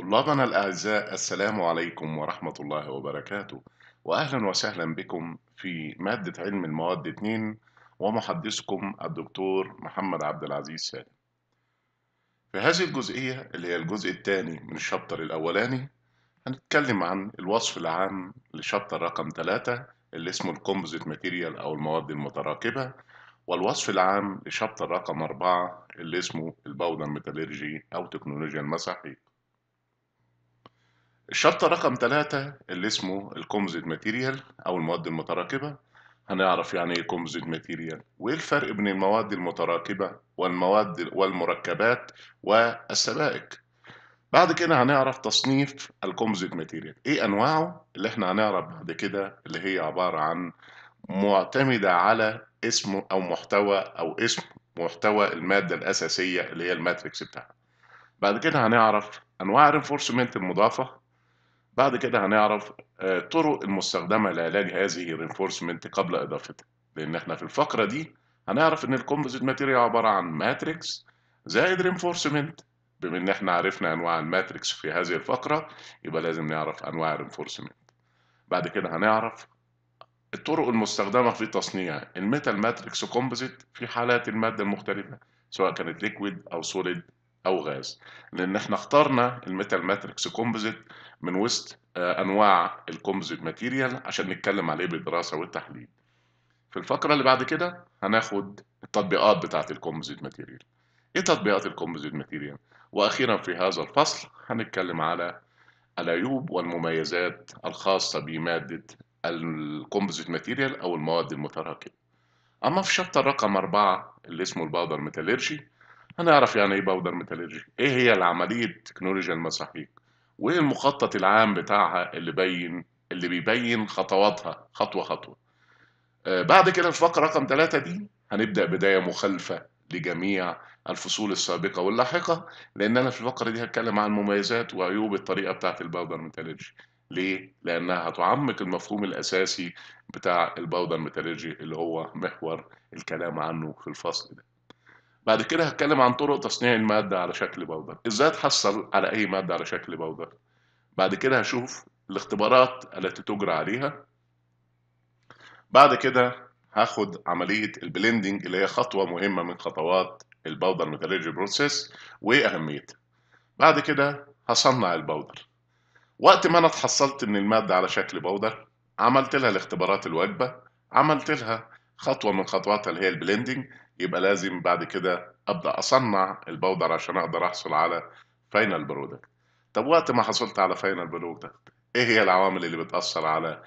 طلابنا الأعزاء السلام عليكم ورحمة الله وبركاته وأهلا وسهلا بكم في مادة علم المواد 2 ومحدثكم الدكتور محمد عبد العزيز سالم في هذه الجزئية اللي هي الجزء الثاني من الشابتر الأولاني هنتكلم عن الوصف العام لشابتر رقم 3 اللي اسمه الكومبوزيت ماتيريال أو المواد المتراكبة والوصف العام لشابتر رقم 4 اللي اسمه البودر ميتالرجي أو تكنولوجيا المساحيق الشرط رقم ثلاثة اللي اسمه الكومزيت ماتيريال أو المواد المتراكبة هنعرف يعني إيه كومزيت ماتيريال وإيه الفرق بين المواد المتراكبة والمواد والمركبات والسبائك بعد كده هنعرف تصنيف الكومزيت ماتيريال إيه أنواعه اللي إحنا هنعرف بعد كده اللي هي عبارة عن معتمدة على اسم أو محتوى أو اسم محتوى المادة الأساسية اللي هي الماتريكس بتاعها بعد كده هنعرف أنواع الرينفورسمنت المضافة بعد كده هنعرف الطرق آه، المستخدمة لعلاج هذه الرينفورسمنت قبل إضافتها لأن احنا في الفقرة دي هنعرف إن الكومبوزيت ماتيريال عبارة عن ماتريكس زائد رينفورسمنت بما إن احنا عرفنا أنواع الماتريكس في هذه الفقرة يبقى لازم نعرف أنواع الرينفورسمنت بعد كده هنعرف الطرق المستخدمة في تصنيع الميتال ماتريكس كومبوزيت في حالات المادة المختلفة سواء كانت ليكويد أو سوليد او غاز لان احنا اخترنا الميتال ماتريكس كومبوزيت من وسط آه، انواع الكومبوزيت ماتيريال عشان نتكلم عليه بالدراسه والتحليل في الفقره اللي بعد كده هناخد التطبيقات بتاعه الكومبوزيت ماتيريال ايه تطبيقات الكومبوزيت ماتيريال واخيرا في هذا الفصل هنتكلم على العيوب والمميزات الخاصه بماده الكومبوزيت ماتيريال او المواد المتراكمه اما في شابتر رقم أربعة اللي اسمه الباودر ميتالرجي هنعرف يعني ايه باودر ميتالورجي ايه هي العمليه تكنولوجيا المساحيق وايه المخطط العام بتاعها اللي بين اللي بيبين خطواتها خطوه خطوه آه، بعد كده في فقره رقم ثلاثة دي هنبدا بدايه مخالفه لجميع الفصول السابقة واللاحقة لأن أنا في الفقرة دي هتكلم عن مميزات وعيوب الطريقة بتاعة الباودر ميتالورجي ليه؟ لأنها هتعمق المفهوم الأساسي بتاع الباودر ميتالورجي اللي هو محور الكلام عنه في الفصل ده بعد كده هتكلم عن طرق تصنيع المادة على شكل بودر ازاي تحصل على اي مادة على شكل بودر بعد كده هشوف الاختبارات التي تجرى عليها بعد كده هاخد عملية البلندنج اللي هي خطوة مهمة من خطوات البودر ميتالورجي بروسيس واهميتها بعد كده هصنع البودر وقت ما انا اتحصلت من المادة على شكل بودر عملت لها الاختبارات الواجبة عملت لها خطوه من خطوات اللي هي البليندنج يبقى لازم بعد كده ابدا اصنع البودر عشان اقدر احصل على فاينل برودكت طب وقت ما حصلت على فاينل برودكت ايه هي العوامل اللي بتاثر على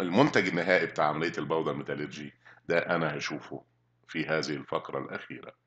المنتج النهائي بتاع عمليه البودر ميتالورجي ده انا هشوفه في هذه الفقره الاخيره